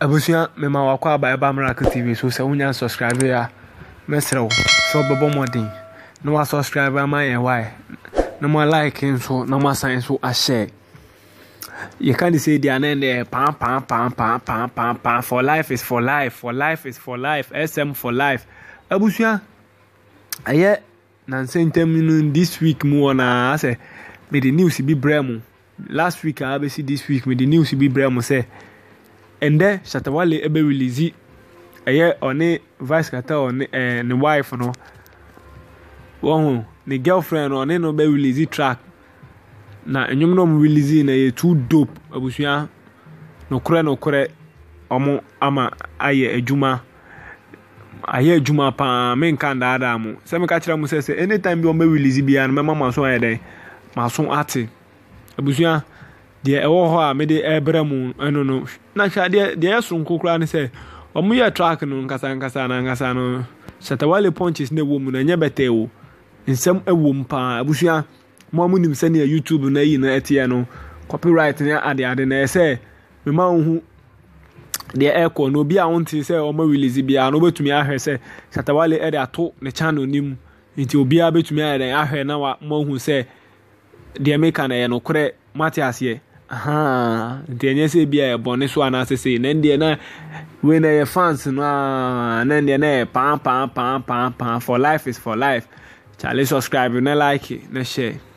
abusua mema wakɔ aba ɛba mmeraka tv so sɛ wonya nsubscribe a mɛserɛ wo sɛ wobɛbɔ mmɔden na woasubscribe ama yɛ wae na mo like nso na mo asan nso ahyɛ yɛka ne sɛ di anan dɛ paa paa paa paa paa paa paa for life is for life for life is for life sm for life abusua ɛyɛ nansa ntam no this week mu wɔ naa sɛ mede news bi brɛ mu last week a bɛsi this week mede news bi brɛ mu sɛ ɛndɛ shatawale ɛbɛrelease ɛyɛ ɔne vice kata ɔne ɛɛ eh, ne wife no wɔn ne girlfriend ɔne no bɛrelease track na nnwom no ɔmo release na yɛ too dope abusua nokorɛ nokorɛ ɔmo ama ayɛ adwuma ayɛ adwuma paa menka ndaadaa mo sɛ meka kyerɛ mo sɛ sɛ anytime bi ɔmo bɛrelease biara no mɛma mo aso ayɛ dɛn mo aso ate abusua deɛ ɛwɔ hɔ a mede ɛrebrɛ mu ɛno no na hwɛ deɛ deɛ ɛsonko koraa ne sɛ ɔmo yɛ track no nkasankasa na nkasa no shatawale punches na ɛwɔ mu na ɛnyɛ bɛtɛɛ o nsɛm ɛwɔ mu paa abusua mo a mo nim sɛnea youtube na ayi na ɛteɛ no copyright ne adeade na ɛsɛ mema wo ho deɛ ɛrekɔ na obi a wonte sɛ ɔmo release biara na obɛtumi ahwɛ sɛ shatawale ɛde ato ne channel ne mu nti obiara bɛtumi ayɛ dɛn ahwɛ na wa mo ahu sɛ deɛ meka na ɛyɛ nokorɛ mate aseɛ nti ɛnyɛ sɛ bia ɛyɛ bɔne so anaasɛ sei na ndeɛ na wei na ɛyɛ fans no a na ndeɛ na ɛyɛ paa paa paa paa paa for life is for life Charlie, subscribe na like na share